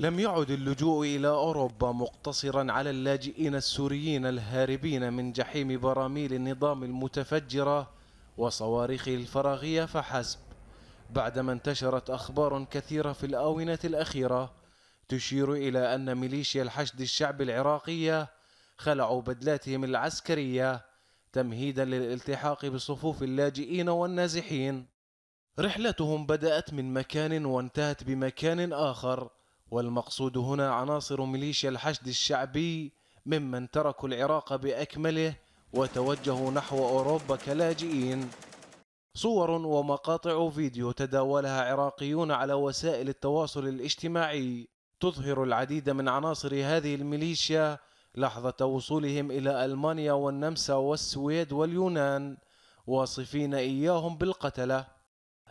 لم يعد اللجوء إلى أوروبا مقتصرا على اللاجئين السوريين الهاربين من جحيم براميل النظام المتفجرة وصواريخه الفراغية فحسب بعدما انتشرت أخبار كثيرة في الآونة الأخيرة تشير إلى أن ميليشيا الحشد الشعبي العراقية خلعوا بدلاتهم العسكرية تمهيدا للالتحاق بصفوف اللاجئين والنازحين رحلتهم بدأت من مكان وانتهت بمكان آخر والمقصود هنا عناصر ميليشيا الحشد الشعبي ممن تركوا العراق بأكمله وتوجهوا نحو أوروبا كلاجئين صور ومقاطع فيديو تداولها عراقيون على وسائل التواصل الاجتماعي تظهر العديد من عناصر هذه الميليشيا لحظة وصولهم إلى ألمانيا والنمسا والسويد واليونان واصفين إياهم بالقتلة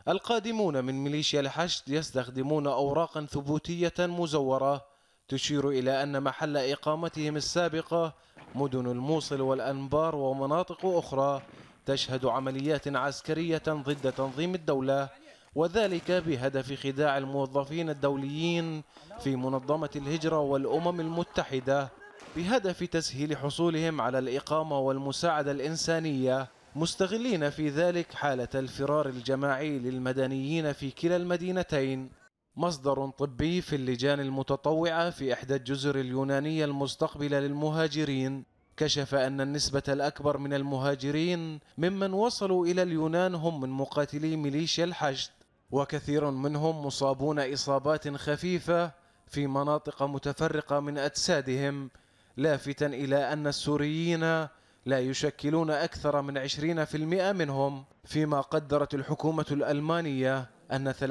القادمون من ميليشيا الحشد يستخدمون أوراقا ثبوتية مزورة تشير إلى أن محل إقامتهم السابقة مدن الموصل والأنبار ومناطق أخرى تشهد عمليات عسكرية ضد تنظيم الدولة وذلك بهدف خداع الموظفين الدوليين في منظمة الهجرة والأمم المتحدة بهدف تسهيل حصولهم على الإقامة والمساعدة الإنسانية مستغلين في ذلك حالة الفرار الجماعي للمدنيين في كلا المدينتين مصدر طبي في اللجان المتطوعة في إحدى الجزر اليونانية المستقبلة للمهاجرين كشف أن النسبة الأكبر من المهاجرين ممن وصلوا إلى اليونان هم من مقاتلي ميليشيا الحشد وكثير منهم مصابون إصابات خفيفة في مناطق متفرقة من أجسادهم لافتا إلى أن السوريين لا يشكلون أكثر من 20% منهم فيما قدرت الحكومة الألمانية أن 30%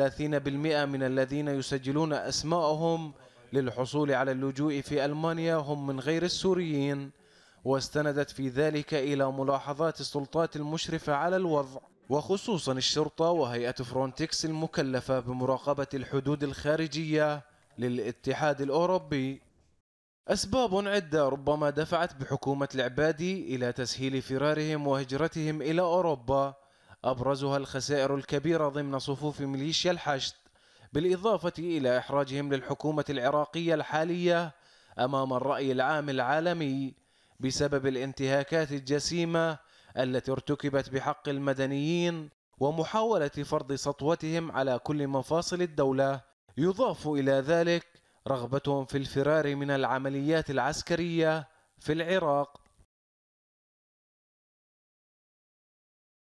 من الذين يسجلون أسماءهم للحصول على اللجوء في ألمانيا هم من غير السوريين واستندت في ذلك إلى ملاحظات السلطات المشرفة على الوضع وخصوصا الشرطة وهيئة فرونتكس المكلفة بمراقبة الحدود الخارجية للاتحاد الأوروبي أسباب عدة ربما دفعت بحكومة العبادي إلى تسهيل فرارهم وهجرتهم إلى أوروبا أبرزها الخسائر الكبيرة ضمن صفوف ميليشيا الحشد بالإضافة إلى إحراجهم للحكومة العراقية الحالية أمام الرأي العام العالمي بسبب الانتهاكات الجسيمة التي ارتكبت بحق المدنيين ومحاولة فرض سطوتهم على كل مفاصل الدولة يضاف إلى ذلك رغبتهم في الفرار من العمليات العسكريه في العراق